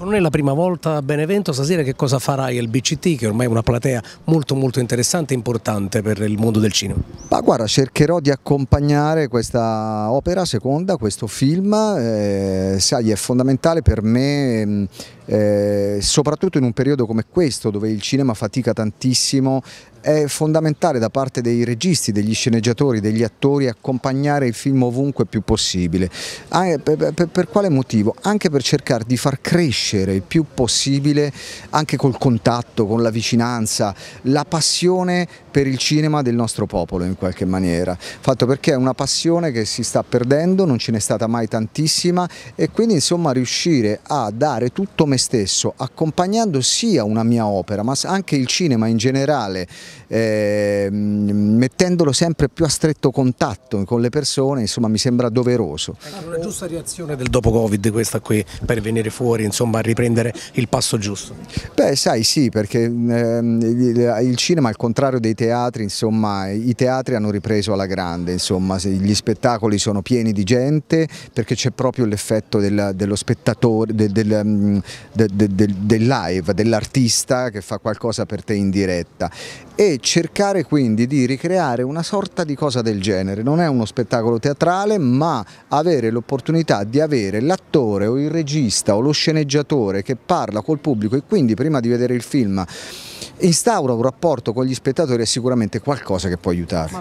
Ecco, non è la prima volta a Benevento, stasera che cosa farai al BCT, che ormai è una platea molto molto interessante e importante per il mondo del cinema? Ma guarda, cercherò di accompagnare questa opera seconda, questo film, eh, sai, è fondamentale per me, mm, eh, soprattutto in un periodo come questo dove il cinema fatica tantissimo, è fondamentale da parte dei registi, degli sceneggiatori, degli attori accompagnare il film ovunque più possibile. Ah, eh, per quale motivo? Anche per cercare di far crescere il più possibile, anche col contatto, con la vicinanza, la passione per il cinema del nostro popolo in qualche maniera. Fatto perché è una passione che si sta perdendo, non ce n'è stata mai tantissima e quindi insomma riuscire a dare tutto me stesso accompagnando sia una mia opera ma anche il cinema in generale eh, mettendolo sempre più a stretto contatto con le persone, insomma mi sembra doveroso. È una giusta reazione del dopo Covid questa qui per venire fuori, insomma a riprendere il passo giusto? Beh sai sì perché ehm, il cinema al contrario dei teatri, insomma i teatri hanno ripreso alla grande, insomma gli spettacoli sono pieni di gente perché c'è proprio l'effetto del, dello spettatore, del, mm, del, del live, dell'artista che fa qualcosa per te in diretta e cercare quindi di ricreare una sorta di cosa del genere. Non è uno spettacolo teatrale, ma avere l'opportunità di avere l'attore o il regista o lo sceneggiatore che parla col pubblico e quindi prima di vedere il film instaura un rapporto con gli spettatori è sicuramente qualcosa che può aiutarli.